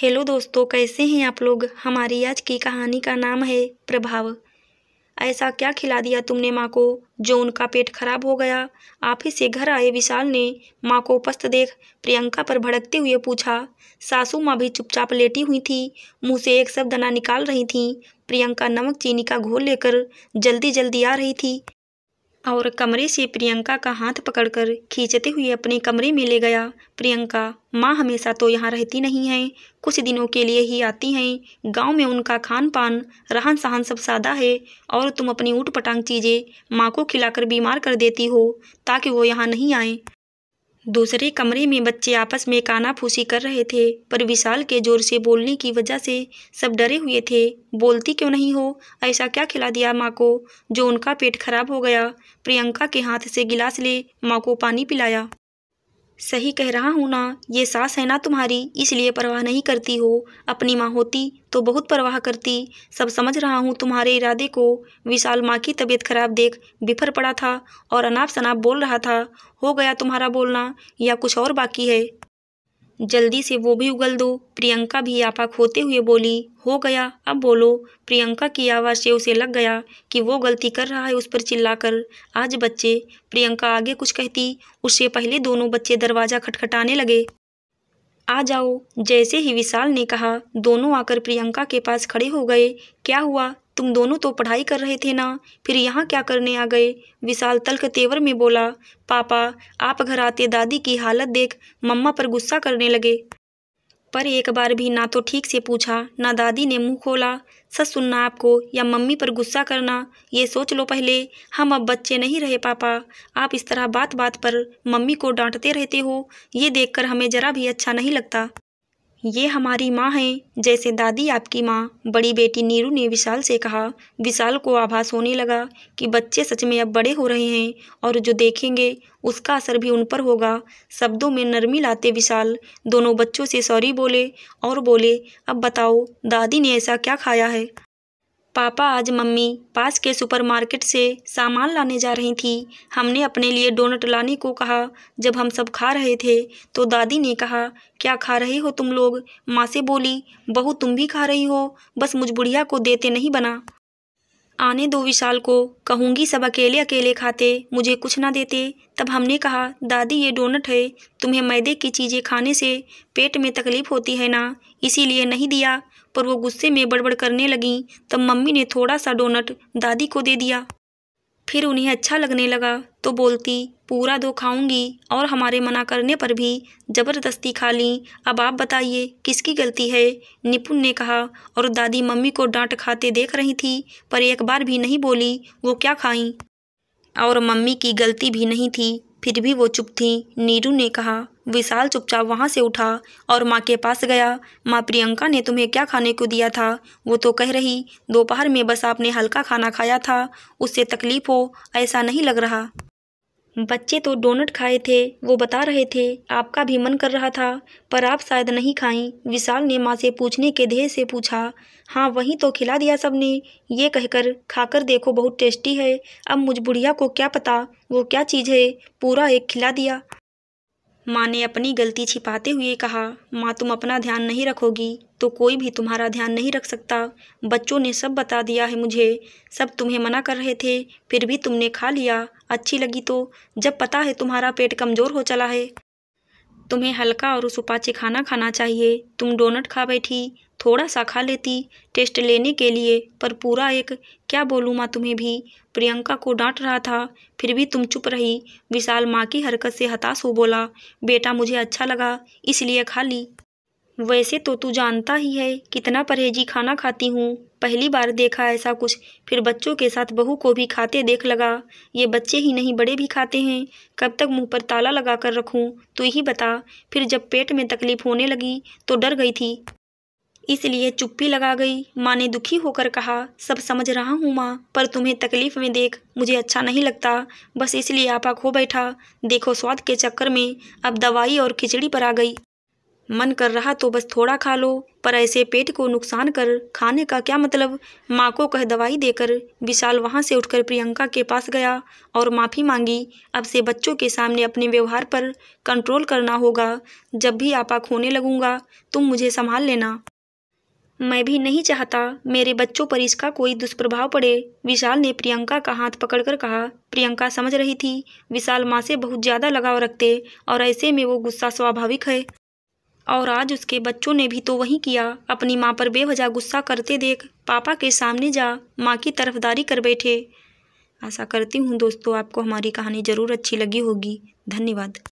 hello दोस्तों कैसे हैं आप लोग हमारी आज की कहानी का नाम है प्रभाव ऐसा क्या खिला दिया तुमने माँ को जो उनका पेट खराब हो गया ही से घर आए विशाल ने माँ को उपस्थ देख प्रियंका पर भड़कते हुए पूछा सासू माँ भी चुपचाप लेटी हुई थी मुँह से एक शब्द ना निकाल रही थी प्रियंका नमक चीनी का घोल लेकर जल्दी जल्दी आ रही थी और कमरे से प्रियंका का हाथ पकड़कर खींचते हुए अपने कमरे में ले गया प्रियंका माँ हमेशा तो यहाँ रहती नहीं हैं कुछ दिनों के लिए ही आती हैं गांव में उनका खान पान रहन सहन सब सादा है और तुम अपनी ऊट पटांग चीज़ें माँ को खिलाकर बीमार कर देती हो ताकि वो यहाँ नहीं आएँ दूसरे कमरे में बच्चे आपस में कानाफूसी कर रहे थे पर विशाल के जोर से बोलने की वजह से सब डरे हुए थे बोलती क्यों नहीं हो ऐसा क्या खिला दिया माँ को जो उनका पेट खराब हो गया प्रियंका के हाथ से गिलास ले माँ को पानी पिलाया सही कह रहा हूँ ना ये सास है ना तुम्हारी इसलिए परवाह नहीं करती हो अपनी माँ होती तो बहुत परवाह करती सब समझ रहा हूँ तुम्हारे इरादे को विशाल माँ की तबीयत खराब देख बिफर पड़ा था और अनाप शनाप बोल रहा था हो गया तुम्हारा बोलना या कुछ और बाकी है जल्दी से वो भी उगल दो प्रियंका भी आपा खोते हुए बोली हो गया अब बोलो प्रियंका की आवाज़ से उसे लग गया कि वो गलती कर रहा है उस पर चिल्लाकर आज बच्चे प्रियंका आगे कुछ कहती उससे पहले दोनों बच्चे दरवाज़ा खटखटाने लगे आ जाओ जैसे ही विशाल ने कहा दोनों आकर प्रियंका के पास खड़े हो गए क्या हुआ तुम दोनों तो पढ़ाई कर रहे थे ना फिर यहाँ क्या करने आ गए विशाल तलक तेवर में बोला पापा आप घर आते दादी की हालत देख मम्मा पर गुस्सा करने लगे पर एक बार भी ना तो ठीक से पूछा ना दादी ने मुंह खोला सच सुनना आपको या मम्मी पर गुस्सा करना ये सोच लो पहले हम अब बच्चे नहीं रहे पापा आप इस तरह बात बात पर मम्मी को डांटते रहते हो ये देखकर हमें ज़रा भी अच्छा नहीं लगता ये हमारी माँ हैं जैसे दादी आपकी माँ बड़ी बेटी नीरू ने विशाल से कहा विशाल को आभास होने लगा कि बच्चे सच में अब बड़े हो रहे हैं और जो देखेंगे उसका असर भी उन पर होगा शब्दों में नरमी लाते विशाल दोनों बच्चों से सॉरी बोले और बोले अब बताओ दादी ने ऐसा क्या खाया है पापा आज मम्मी पास के सुपरमार्केट से सामान लाने जा रही थी हमने अपने लिए डोनट लाने को कहा जब हम सब खा रहे थे तो दादी ने कहा क्या खा रहे हो तुम लोग माँ से बोली बहू तुम भी खा रही हो बस मुझ बुढ़िया को देते नहीं बना आने दो विशाल को कहूँगी सब अकेले अकेले खाते मुझे कुछ ना देते तब हमने कहा दादी ये डोनट है तुम्हें मैदे की चीज़ें खाने से पेट में तकलीफ़ होती है ना इसीलिए नहीं दिया पर वो गुस्से में बड़बड़ करने लगीं तब मम्मी ने थोड़ा सा डोनट दादी को दे दिया फिर उन्हें अच्छा लगने लगा तो बोलती पूरा दो खाऊंगी और हमारे मना करने पर भी ज़बरदस्ती खा ली अब आप बताइए किसकी गलती है निपुण ने कहा और दादी मम्मी को डांट खाते देख रही थी पर एक बार भी नहीं बोली वो क्या खाई और मम्मी की गलती भी नहीं थी फिर भी वो चुप थी नीरू ने कहा विशाल चुपचाप वहाँ से उठा और माँ के पास गया माँ प्रियंका ने तुम्हें क्या खाने को दिया था वो तो कह रही दोपहर में बस आपने हल्का खाना खाया था उससे तकलीफ हो ऐसा नहीं लग रहा बच्चे तो डोनट खाए थे वो बता रहे थे आपका भी मन कर रहा था पर आप शायद नहीं खाई विशाल ने माँ से पूछने के ध्येय से पूछा हाँ वहीं तो खिला दिया सबने ये कहकर खाकर देखो बहुत टेस्टी है अब मुझ बुढ़िया को क्या पता वो क्या चीज़ है पूरा एक खिला दिया माँ ने अपनी गलती छिपाते हुए कहा माँ तुम अपना ध्यान नहीं रखोगी तो कोई भी तुम्हारा ध्यान नहीं रख सकता बच्चों ने सब बता दिया है मुझे सब तुम्हें मना कर रहे थे फिर भी तुमने खा लिया अच्छी लगी तो जब पता है तुम्हारा पेट कमज़ोर हो चला है तुम्हें हल्का और सुपाच्य खाना खाना चाहिए तुम डोनट खा बैठी थोड़ा सा खा लेती टेस्ट लेने के लिए पर पूरा एक क्या बोलूँ माँ तुम्हें भी प्रियंका को डांट रहा था फिर भी तुम चुप रही विशाल माँ की हरकत से हताश हो बोला बेटा मुझे अच्छा लगा इसलिए खा ली वैसे तो तू जानता ही है कितना परहेजी खाना खाती हूँ पहली बार देखा ऐसा कुछ फिर बच्चों के साथ बहू को भी खाते देख लगा ये बच्चे ही नहीं बड़े भी खाते हैं कब तक मुंह पर ताला लगा कर रखूँ तू तो ही बता फिर जब पेट में तकलीफ होने लगी तो डर गई थी इसलिए चुप्पी लगा गई माँ ने दुखी होकर कहा सब समझ रहा हूँ माँ पर तुम्हें तकलीफ में देख मुझे अच्छा नहीं लगता बस इसलिए आपा खो बैठा देखो स्वाद के चक्कर में अब दवाई और खिचड़ी पर आ गई मन कर रहा तो बस थोड़ा खा लो पर ऐसे पेट को नुकसान कर खाने का क्या मतलब माँ को कह दवाई देकर विशाल वहाँ से उठकर प्रियंका के पास गया और माफ़ी मांगी अब से बच्चों के सामने अपने व्यवहार पर कंट्रोल करना होगा जब भी आपा खोने लगूंगा तुम मुझे संभाल लेना मैं भी नहीं चाहता मेरे बच्चों पर इसका कोई दुष्प्रभाव पड़े विशाल ने प्रियंका का हाथ पकड़कर कहा प्रियंका समझ रही थी विशाल माँ से बहुत ज़्यादा लगाव रखते और ऐसे में वो गुस्सा स्वाभाविक है और आज उसके बच्चों ने भी तो वही किया अपनी माँ पर बेवजह गुस्सा करते देख पापा के सामने जा माँ की तरफदारी कर बैठे ऐसा करती हूँ दोस्तों आपको हमारी कहानी ज़रूर अच्छी लगी होगी धन्यवाद